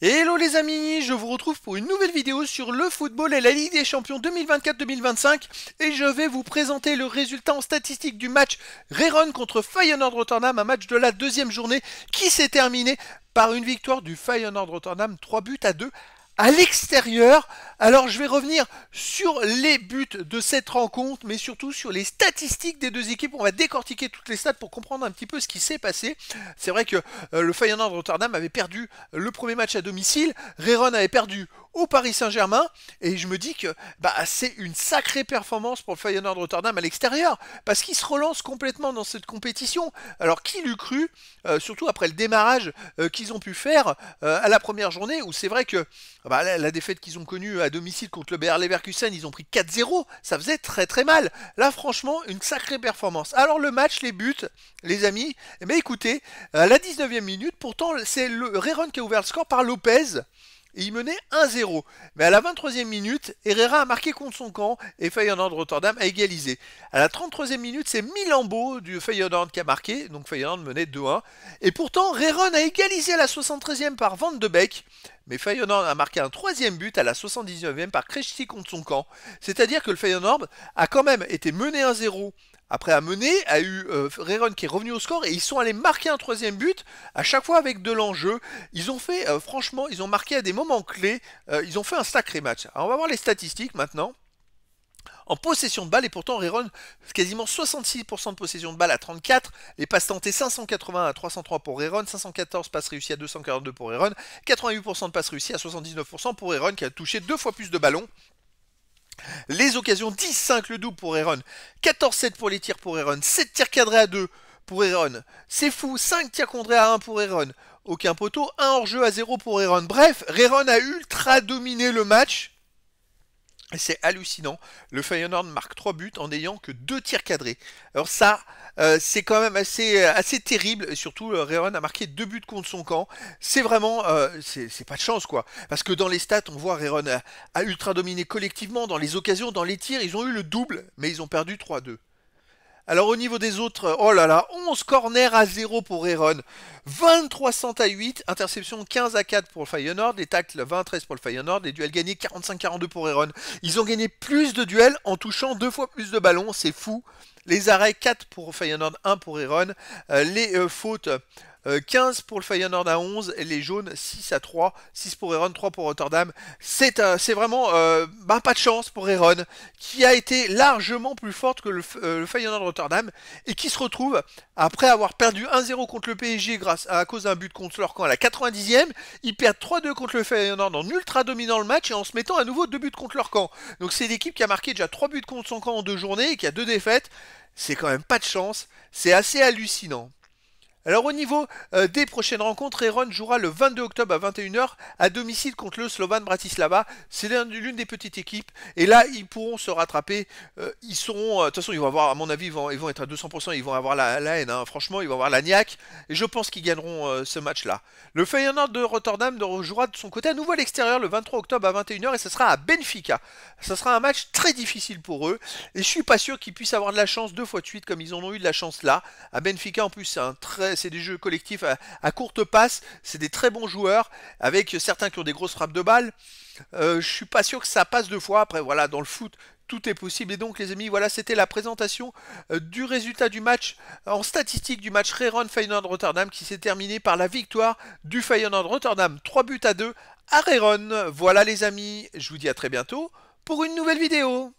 Hello les amis, je vous retrouve pour une nouvelle vidéo sur le football et la Ligue des Champions 2024-2025 et je vais vous présenter le résultat en statistique du match Reron contre Feyenoord Rotterdam, un match de la deuxième journée qui s'est terminé par une victoire du Feyenoord Rotterdam 3 buts à 2 à l'extérieur. Alors je vais revenir sur les buts de cette rencontre, mais surtout sur les statistiques des deux équipes. On va décortiquer toutes les stats pour comprendre un petit peu ce qui s'est passé. C'est vrai que euh, le Feyenoord Rotterdam avait perdu le premier match à domicile, Reron avait perdu au Paris Saint-Germain. Et je me dis que bah, c'est une sacrée performance pour le Feyenoord de Rotterdam à l'extérieur, parce qu'il se relance complètement dans cette compétition. Alors qui l'eût cru, euh, surtout après le démarrage euh, qu'ils ont pu faire euh, à la première journée, où c'est vrai que ah bah, la, défaite qu'ils ont connue à domicile contre le BR Leverkusen, ils ont pris 4-0, ça faisait très très mal. Là franchement, une sacrée performance. Alors le match, les buts, les amis, mais eh ben, écoutez, la 19e minute, pourtant c'est le Rerun qui a ouvert le score par Lopez et il menait 1-0. Mais à la 23e minute, Herrera a marqué contre son camp et Feyenoord Rotterdam a égalisé. À la 33e minute, c'est Milambo du Feyenoord qui a marqué, donc Feyenoord menait 2-1. Et pourtant, Reron a égalisé à la 73e par Van de Beek, mais Feyenoord a marqué un troisième but à la 79e par Krejci contre son camp. C'est-à-dire que le Feyenoord a quand même été mené 1-0 après à mener, a eu euh, qui est revenu au score et ils sont allés marquer un troisième but, à chaque fois avec de l'enjeu. Ils ont fait, euh, franchement, ils ont marqué à des moments clés, euh, ils ont fait un sacré match. Alors on va voir les statistiques maintenant. En possession de balle, et pourtant Rerun, quasiment 66% de possession de balle à 34, les passes tentées 580 à 303 pour Rerun, 514 passes réussies à 242 pour Rerun, 88% de passes réussies à 79% pour Rerun qui a touché deux fois plus de ballons les occasions 10-5 le double pour Aaron. 14-7 pour les tirs pour Aaron. 7 tirs cadrés à 2 pour Aaron. C'est fou, 5 tirs cadrés à 1 pour Aaron. Aucun poteau, 1 hors-jeu à 0 pour Aaron. Bref, Aaron a ultra dominé le match. C'est hallucinant. Le Feyenoord marque 3 buts en n'ayant que 2 tirs cadrés. Alors ça, euh, c'est quand même assez, euh, assez terrible. Et surtout, le euh, a marqué 2 buts contre son camp. C'est vraiment... c'est pas de chance, quoi. Parce que dans les stats, on voit Reron a ultra dominé collectivement. Dans les occasions, dans les tirs, ils ont eu le double, mais ils ont perdu 3-2. Alors au niveau des autres, euh, oh là là, 11 corners à 0 pour Aaron, 23 cent à 8, interception 15 à 4 pour le Feyenoord, les tacles 20 13 pour le Feyenoord, les duels gagnés 45-42 pour Aaron. Ils ont gagné plus de duels en touchant deux fois plus de ballons, c'est fou. Les arrêts 4 pour Feyenoord, 1 pour Aaron. Euh, les euh, fautes 15 euh, pour le Feyenoord à 11, les jaunes 6 à 3, 6 pour Eron, 3 pour Rotterdam. C'est euh, vraiment euh, bah, pas de chance pour Eron, qui a été largement plus forte que le, le Feyenoord Rotterdam, et qui se retrouve, après avoir perdu 1-0 contre le PSG grâce, à, cause d'un but contre leur camp à la 90e, ils perdent 3-2 contre le Feyenoord en ultra dominant le match et en se mettant à nouveau 2 buts contre leur camp. Donc c'est l'équipe qui a marqué déjà 3 buts contre son camp en 2 journées, et qui a 2 défaites. C'est quand même pas de chance, c'est assez hallucinant. Alors au niveau euh, des prochaines rencontres, Aaron jouera le 22 octobre à 21h à domicile contre le Slovan Bratislava. C'est l'une des petites équipes. Et là, ils pourront se rattraper. Euh, ils seront, euh, de toute façon, ils vont avoir, à mon avis, ils vont, être à 200%. Ils vont avoir la, haine. Hein. Franchement, ils vont avoir la niaque. Et je pense qu'ils gagneront ce match-là. Le Feyenoord de Rotterdam jouera de son côté à nouveau à l'extérieur le 23 octobre à 21h et ce sera à Benfica. Ce sera un match très difficile pour eux. Et je suis pas sûr qu'ils puissent avoir de la chance deux fois de suite comme ils en ont eu de la chance là. À Benfica, en plus, c'est un très c'est des jeux collectifs à, courte passe, c'est des très bons joueurs, avec certains qui ont des grosses frappes de balles. je euh, je suis pas sûr que ça passe deux fois, après voilà, dans le foot, tout est possible. Et donc les amis, voilà, c'était la présentation euh, du résultat du match en statistique du match Rayon Feyenoord Rotterdam qui s'est terminé par la victoire du Feyenoord Rotterdam 3 buts à 2 à Voilà les amis, je vous dis à très bientôt pour une nouvelle vidéo.